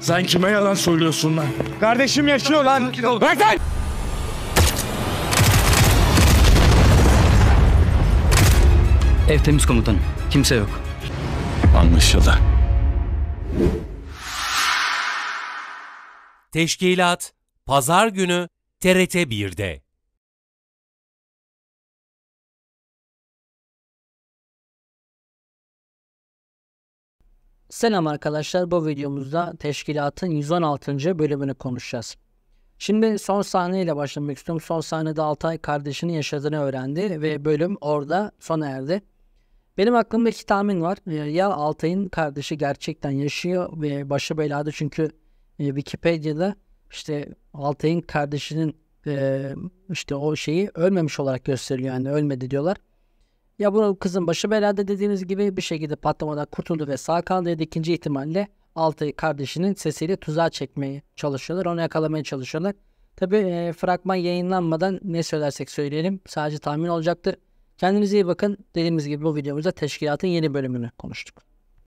Sen kime yalan söylüyorsun lan? Kardeşim yaşıyor lan. Bırak lan! Ev temiz komutanım. Kimse yok. Anlaşıldı. Teşkilat Pazar günü TRT 1'de. Selam arkadaşlar bu videomuzda teşkilatın 116. bölümünü konuşacağız. Şimdi son sahneyle başlamak istiyorum. Son sahnede Altay kardeşinin yaşadığını öğrendi ve bölüm orada sona erdi. Benim aklımda iki tahmin var. Ee, ya Altay'ın kardeşi gerçekten yaşıyor ve başı belada çünkü e, Wikipedia'da işte Altay'ın kardeşinin e, işte o şeyi ölmemiş olarak gösteriliyor. Yani ölmedi diyorlar. Ya bunun kızın başı belada dediğiniz gibi bir şekilde patlamadan kurtuldu ve sağ kaldı ya da ikinci ihtimalle altı kardeşinin sesiyle tuzağa çekmeyi çalışıyorlar. Onu yakalamaya çalışıyorlar. Tabi e, fragman yayınlanmadan ne söylersek söyleyelim sadece tahmin olacaktır. Kendinize iyi bakın. Dediğimiz gibi bu videomuzda teşkilatın yeni bölümünü konuştuk.